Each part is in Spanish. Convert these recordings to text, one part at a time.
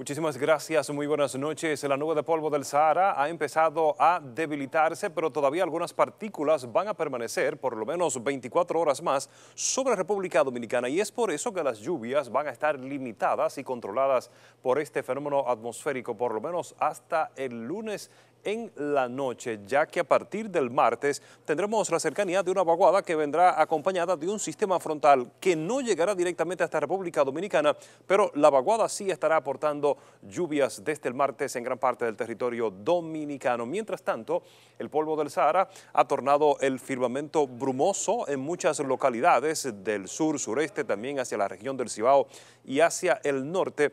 Muchísimas gracias, muy buenas noches. La nube de polvo del Sahara ha empezado a debilitarse, pero todavía algunas partículas van a permanecer por lo menos 24 horas más sobre República Dominicana y es por eso que las lluvias van a estar limitadas y controladas por este fenómeno atmosférico, por lo menos hasta el lunes en la noche, ya que a partir del martes tendremos la cercanía de una vaguada que vendrá acompañada de un sistema frontal que no llegará directamente a esta República Dominicana, pero la vaguada sí estará aportando lluvias desde el martes en gran parte del territorio dominicano. Mientras tanto, el polvo del Sahara ha tornado el firmamento brumoso en muchas localidades del sur, sureste, también hacia la región del Cibao y hacia el norte,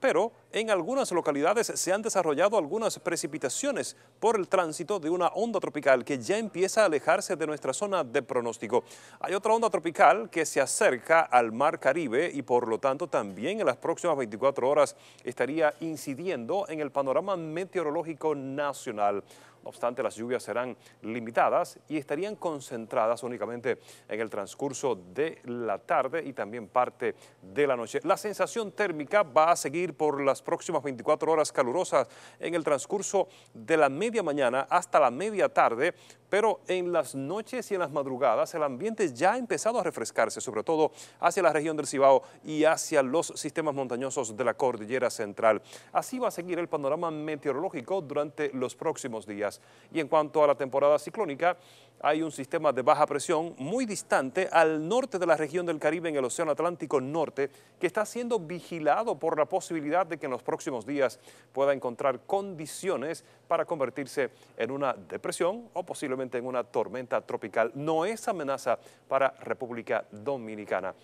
pero en algunas localidades se han desarrollado algunas precipitaciones por el tránsito de una onda tropical que ya empieza a alejarse de nuestra zona de pronóstico. Hay otra onda tropical que se acerca al mar Caribe y por lo tanto también en las próximas 24 horas estaría incidiendo en el panorama meteorológico nacional. No obstante, las lluvias serán limitadas y estarían concentradas únicamente en el transcurso de la tarde y también parte de la noche. La sensación térmica va a seguir por las próximas 24 horas calurosas en el transcurso de la media mañana hasta la media tarde pero en las noches y en las madrugadas el ambiente ya ha empezado a refrescarse, sobre todo hacia la región del Cibao y hacia los sistemas montañosos de la cordillera central. Así va a seguir el panorama meteorológico durante los próximos días. Y en cuanto a la temporada ciclónica, hay un sistema de baja presión muy distante al norte de la región del Caribe en el Océano Atlántico Norte, que está siendo vigilado por la posibilidad de que en los próximos días pueda encontrar condiciones para convertirse en una depresión o posiblemente en una tormenta tropical, no es amenaza para República Dominicana.